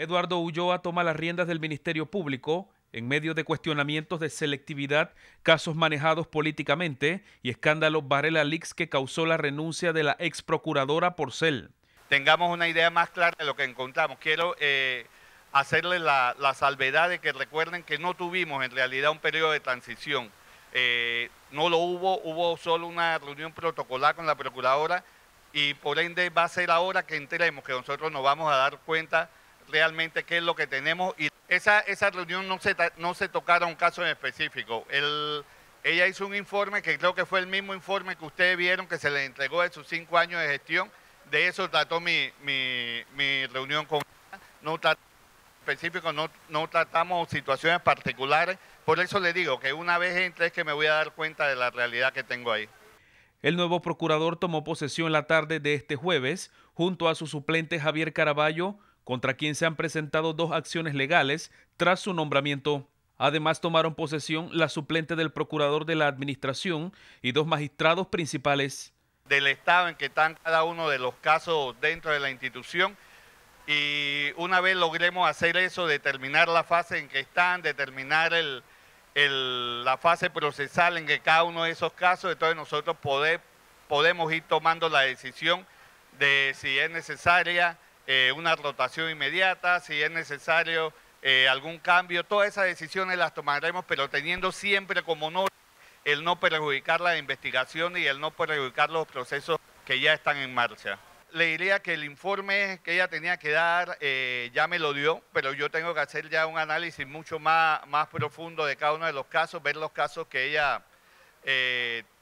Eduardo Ulloa toma las riendas del Ministerio Público en medio de cuestionamientos de selectividad, casos manejados políticamente y escándalo Varela Leaks que causó la renuncia de la ex procuradora Porcel. Tengamos una idea más clara de lo que encontramos. Quiero hacerles eh, hacerle la, salvedad de que recuerden que no tuvimos en realidad un periodo de transición. Eh, no lo hubo, hubo solo una reunión protocolar con la procuradora y por ende va a ser ahora que enteremos que nosotros nos vamos a dar cuenta realmente qué es lo que tenemos. Y esa, esa reunión no se, no se tocara un caso en específico. El, ella hizo un informe que creo que fue el mismo informe que ustedes vieron que se le entregó de sus cinco años de gestión. De eso trató mi, mi, reunión con ella. No no, no tratamos situaciones particulares. Por eso le digo que una vez entre es que me voy a dar cuenta de la realidad que tengo ahí. El nuevo procurador tomó posesión la tarde de este jueves junto a su suplente Javier Caraballo, contra quien se han presentado dos acciones legales tras su nombramiento. Además tomaron posesión la suplente del procurador de la administración y dos magistrados principales. Del estado en que están cada uno de los casos dentro de la institución y una vez logremos hacer eso, determinar la fase en que están, determinar la fase procesal en que cada uno de esos casos, entonces nosotros podemos ir tomando la decisión de si es necesaria eh, una rotación inmediata, si es necesario eh, algún cambio. Todas esas decisiones las tomaremos, pero teniendo siempre como norte el no perjudicar la investigación y el no perjudicar los procesos que ya están en marcha. Le diría que el informe que ella tenía que dar eh, ya me lo dio, pero yo tengo que hacer ya un análisis mucho más, más profundo de cada uno de los casos, ver los casos que ella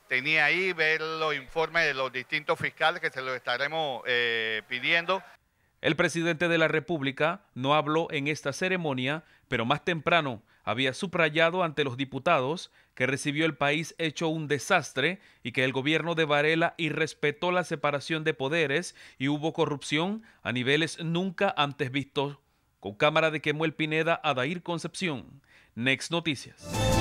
tenía ahí, ver los informes de los distintos fiscales que se los estaremos pidiendo. El presidente de la República no habló en esta ceremonia, pero más temprano había subrayado ante los diputados que recibió el país hecho un desastre y que el gobierno de Varela irrespetó la separación de poderes y hubo corrupción a niveles nunca antes vistos. Con cámara de Quemuel Pineda, Adair Concepción. Next Noticias.